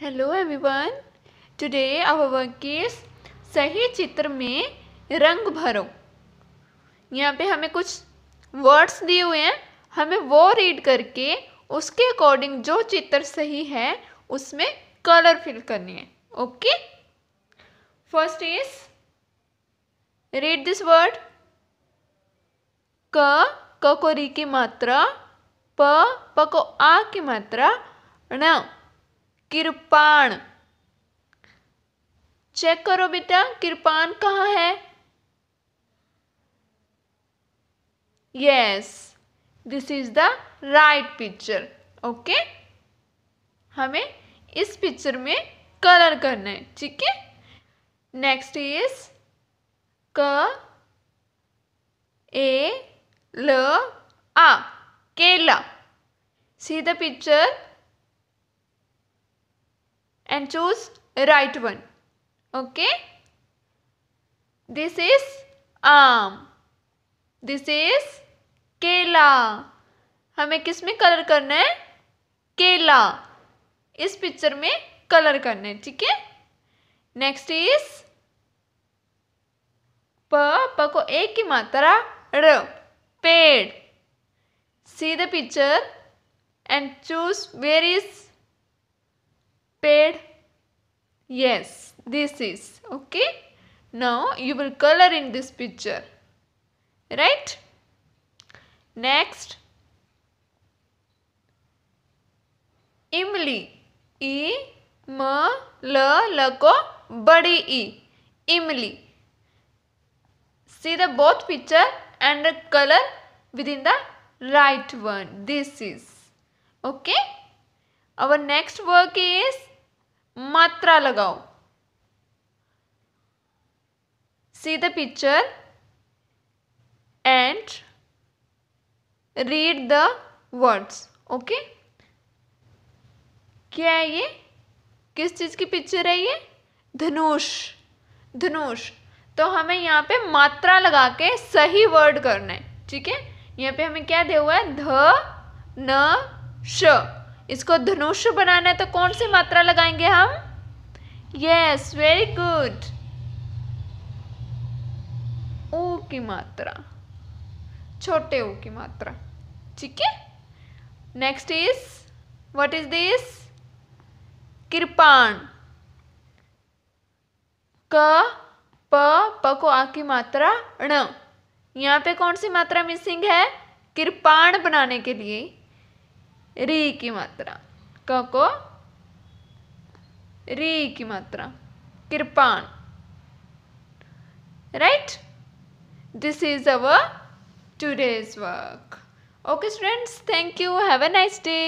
Hello everyone today our work is सही चित्र में रंग भरो यहाँ पे हमें कुछ वर्ड्स दिए हुए हैं हमें वो रीड करके उसके अकॉर्डिंग जो चित्र सही है उसमें कलर फिल करनी है okay first is read this word क क को री की मात्रा प प को आ की मात्रा ण किरपान चेक करो बेटा किरपान कहाँ है yes this is the right picture okay हमें इस पिक्चर में कलर करना है ठीक है नेक्स्ट इज क ए ल आ केला see the picture and choose right one. Okay. This is आम दिस इज केला हमें किस में कलर करना है केला इस पिक्चर में कलर करना है ठीक है नेक्स्ट इज प प को एक की मात्रा र पेड़ see the picture and choose where is yes this is okay now you will color in this picture right next imli e m l l ko badi e imli see the both picture and the color within the right one this is okay our next work is मात्रा लगाओ see the picture and read the words okay क्या है ये किस चीज़ की picture है ये धनुष धनुष तो हमें यहाँ पे मात्रा लगा के सही वर्ड करना है ठीक है यहाँ पे हमें क्या दे हुआ है ध न श इसको धनुष बनाना है तो कौन सी मात्रा लगाएंगे हम यस वेरी गुड ओ की मात्रा छोटे ओ की मात्रा ठीक है next is what is this kirpan क प प को आ की मात्रा ण यहाँ पे कौन सी मात्रा मिसिंग है कृपाण बनाने के लिए री की मात्रा कको री की मात्रा kirpan right this is our today's work okay students thank you have a nice day